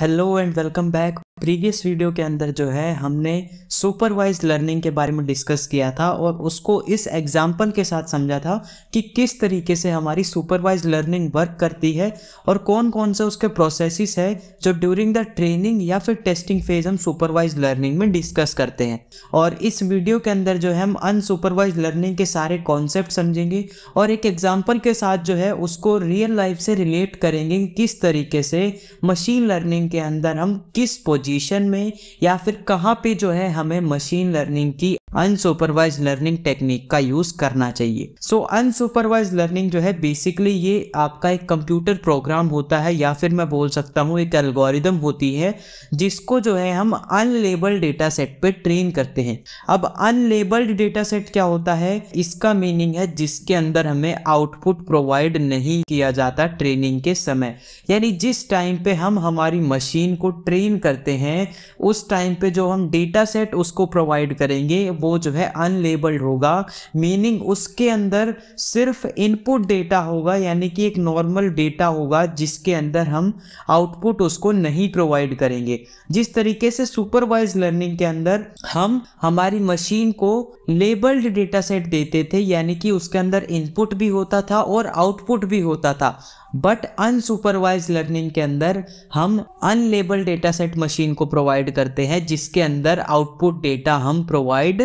hello and welcome back previous video के अंदर जो है हमने सुपरवाइज लर्निंग के बारे में डिस्कस किया था और उसको इस एग्जाम्पल के साथ समझा था कि किस तरीके से हमारी सुपरवाइज लर्निंग वर्क करती है और कौन कौन से उसके प्रोसेसेस है जो ड्यूरिंग द ट्रेनिंग या फिर टेस्टिंग फेज हम सुपरवाइज लर्निंग में डिस्कस करते हैं और इस वीडियो के अंदर जो है हम अनसुपरवाइज लर्निंग के सारे कॉन्सेप्ट समझेंगे और एक एग्जाम्पल के साथ जो है उसको रियल लाइफ से रिलेट करेंगे किस तरीके से मशीन लर्निंग लर्निंग के अंदर हम किस पोजीशन में या फिर कहाँ पे जो है हमें मशीन लर्निंग की अनसुपरवाइज लर्निंग टेक्निक का यूज करना चाहिए सो अनसुपरवाइज लर्निंग जो है बेसिकली ये आपका एक कंप्यूटर प्रोग्राम होता है या फिर मैं बोल सकता हूँ एक एल्गोरिदम होती है जिसको जो है हम अनलेबल्ड डेटा सेट पर ट्रेन करते हैं अब अनलेबल्ड डेटा सेट क्या होता है इसका मीनिंग है जिसके अंदर हमें आउटपुट प्रोवाइड नहीं किया जाता ट्रेनिंग के समय यानी जिस टाइम पे हम हमारी मशीन को ट्रेन करते हैं उस टाइम पे जो हम डेटा सेट उसको प्रोवाइड करेंगे वो वो जो है अनलेबल्ड होगा मीनिंग उसके अंदर सिर्फ इनपुट डेटा होगा यानी कि एक नॉर्मल डेटा होगा जिसके अंदर हम आउटपुट उसको नहीं प्रोवाइड करेंगे जिस तरीके से सुपरवाइज लर्निंग के अंदर हम हमारी मशीन को लेबल्ड डेटा सेट देते थे यानी कि उसके अंदर इनपुट भी होता था और आउटपुट भी होता था बट अनसुपरवाइज लर्निंग के अंदर हम अनलेबल डेटा सेट मशीन को प्रोवाइड करते हैं जिसके अंदर आउटपुट डेटा हम प्रोवाइड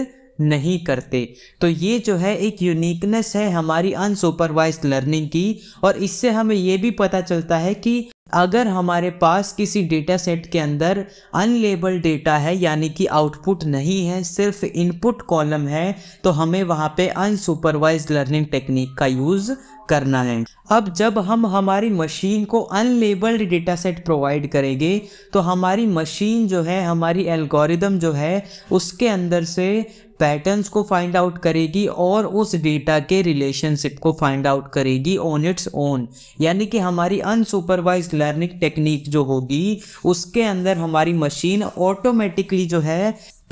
नहीं करते तो ये जो है एक यूनिकनेस है हमारी अनसुपरवाइज लर्निंग की और इससे हमें ये भी पता चलता है कि अगर हमारे पास किसी डेटा सेट के अंदर अनलेबल डेटा है यानी कि आउटपुट नहीं है सिर्फ इनपुट कॉलम है तो हमें वहाँ पे अनसुपरवाइज लर्निंग टेक्निक का यूज़ करना है अब जब हम हमारी मशीन को अनलेबल्ड डेटा सेट प्रोवाइड करेंगे तो हमारी मशीन जो है हमारी एल्गोरिदम जो है उसके अंदर से पैटर्न्स को फाइंड आउट करेगी और उस डेटा के रिलेशनशिप को फाइंड आउट करेगी ऑन इट्स ओन यानी कि हमारी अनसुपरवाइज लर्निंग टेक्निक जो होगी उसके अंदर हमारी मशीन ऑटोमेटिकली जो है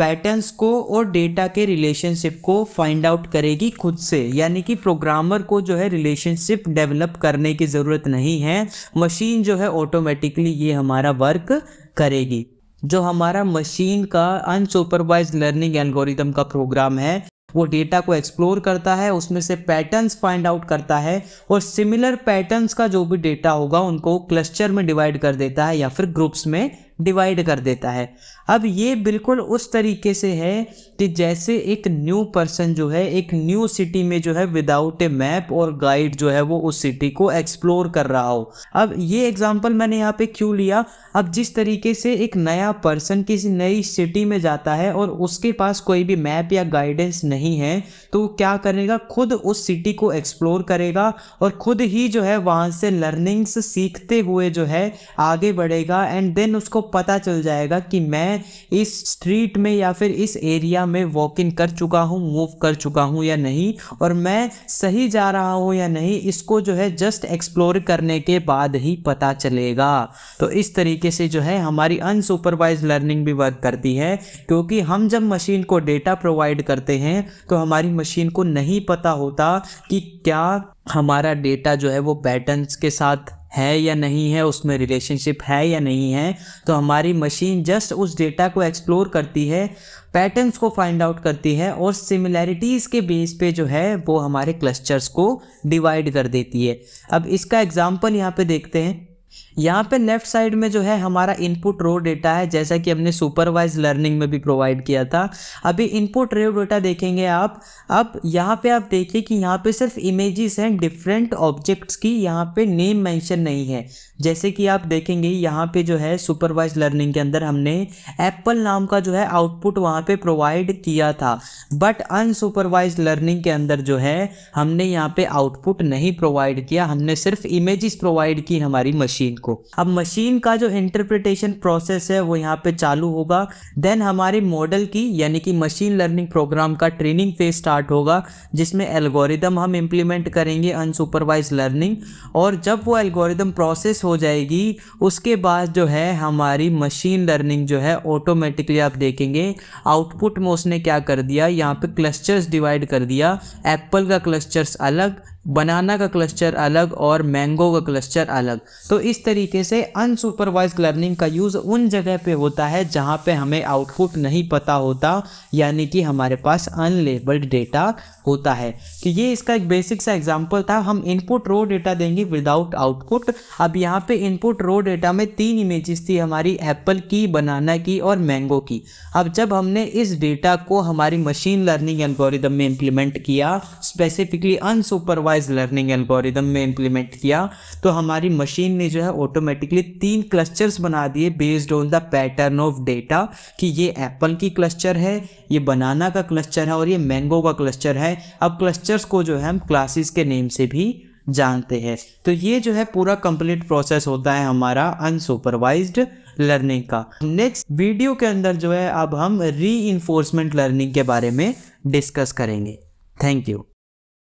पैटर्न्स को और डेटा के रिलेशनशिप को फाइंड आउट करेगी खुद से यानी कि प्रोग्रामर को जो है रिलेशनशिप डेवलप करने की ज़रूरत नहीं है मशीन जो है ऑटोमेटिकली ये हमारा वर्क करेगी जो हमारा मशीन का अनसुपरवाइज लर्निंग एल्गोरिदम का प्रोग्राम है वो डेटा को एक्सप्लोर करता है उसमें से पैटर्न्स फाइंड आउट करता है और सिमिलर पैटर्न्स का जो भी डेटा होगा उनको क्लस्टर में डिवाइड कर देता है या फिर ग्रुप्स में डिवाइड कर देता है अब ये बिल्कुल उस तरीके से है कि जैसे एक न्यू पर्सन जो है एक न्यू सिटी में जो है विदाउट ए मैप और गाइड जो है वो उस सिटी को एक्सप्लोर कर रहा हो अब ये एग्जांपल मैंने यहाँ पे क्यों लिया अब जिस तरीके से एक नया पर्सन किसी नई सिटी में जाता है और उसके पास कोई भी मैप या गाइडेंस नहीं है तो क्या करेगा खुद उस सिटी को एक्सप्लोर करेगा और खुद ही जो है वहाँ से लर्निंग्स सीखते हुए जो है आगे बढ़ेगा एंड देन उसको पता चल जाएगा कि मैं इस स्ट्रीट में या फिर इस एरिया में वॉक इन कर चुका हूँ मूव कर चुका हूँ या नहीं और मैं सही जा रहा हूँ या नहीं इसको जो है जस्ट एक्सप्लोर करने के बाद ही पता चलेगा तो इस तरीके से जो है हमारी अनसुपरवाइज लर्निंग भी वर्क करती है क्योंकि हम जब मशीन को डेटा प्रोवाइड करते हैं तो हमारी मशीन को नहीं पता होता कि क्या हमारा डेटा जो है वो पैटर्न्स के साथ है या नहीं है उसमें रिलेशनशिप है या नहीं है तो हमारी मशीन जस्ट उस डेटा को एक्सप्लोर करती है पैटर्न्स को फाइंड आउट करती है और सिमिलैरिटीज़ के बेस पे जो है वो हमारे क्लस्टर्स को डिवाइड कर देती है अब इसका एग्जाम्पल यहाँ पे देखते हैं यहाँ पे लेफ्ट साइड में जो है हमारा इनपुट रो डेटा है जैसा कि हमने सुपरवाइज लर्निंग में भी प्रोवाइड किया था अभी इनपुट रो डेटा देखेंगे आप अब यहाँ पे आप देखिए कि यहाँ पे सिर्फ इमेजेस हैं डिफरेंट ऑब्जेक्ट्स की यहाँ पे नेम मेंशन नहीं है जैसे कि आप देखेंगे यहाँ पे जो है सुपरवाइज लर्निंग के अंदर हमने एप्पल नाम का जो है आउटपुट वहाँ पे प्रोवाइड किया था बट अनसुपरवाइज लर्निंग के अंदर जो है हमने यहाँ पे आउटपुट नहीं प्रोवाइड किया हमने सिर्फ इमेजेस प्रोवाइड की हमारी मशीन को अब मशीन का जो इंटरप्रिटेशन प्रोसेस है वो यहाँ पे चालू होगा देन हमारे मॉडल की यानी कि मशीन लर्निंग प्रोग्राम का ट्रेनिंग फेज स्टार्ट होगा जिसमें एल्गोरिदम हम इम्प्लीमेंट करेंगे अनसुपरवाइज लर्निंग और जब वो एल्गोरिदम प्रोसेस हो जाएगी उसके बाद जो है हमारी मशीन लर्निंग जो है ऑटोमेटिकली आप देखेंगे आउटपुट में उसने क्या कर दिया यहाँ पे क्लस्टर्स डिवाइड कर दिया एप्पल का क्लस्टर्स अलग बनाना का क्लस्टर अलग और मैंगो का क्लस्टर अलग तो इस तरीके से अनसुपरवाइज लर्निंग का यूज़ उन जगह पे होता है जहाँ पे हमें आउटपुट नहीं पता होता यानी कि हमारे पास अनलेबल्ड डेटा होता है कि तो ये इसका एक बेसिक सा एग्जांपल था हम इनपुट रो डेटा देंगे विदाउट आउटपुट अब यहाँ पे इनपुट रो डेटा में तीन इमेजेस थी हमारी एप्पल की बनाना की और मैंगो की अब जब हमने इस डेटा को हमारी मशीन लर्निंग एल्गोरिदम में इम्प्लीमेंट किया specifically unsupervise supervise learning algorithm में इंप्लीमेंट किया तो हमारी मशीन ने जो है ऑटोमेटिकली तीन क्लस्टर्स बना दिए based on the pattern of data कि ये एप्पल की क्लस्टर है ये बनाना का क्लस्टर है और ये मैंगो का क्लस्टर है अब क्लस्टर्स को जो है हम क्लासेस के नेम से भी जानते हैं तो ये जो है पूरा कंप्लीट प्रोसेस होता है हमारा अनसुपरवाइज्ड लर्निंग का नेक्स्ट वीडियो के अंदर जो है अब हम री लर्निंग के बारे में डिस्कस करेंगे थैंक यू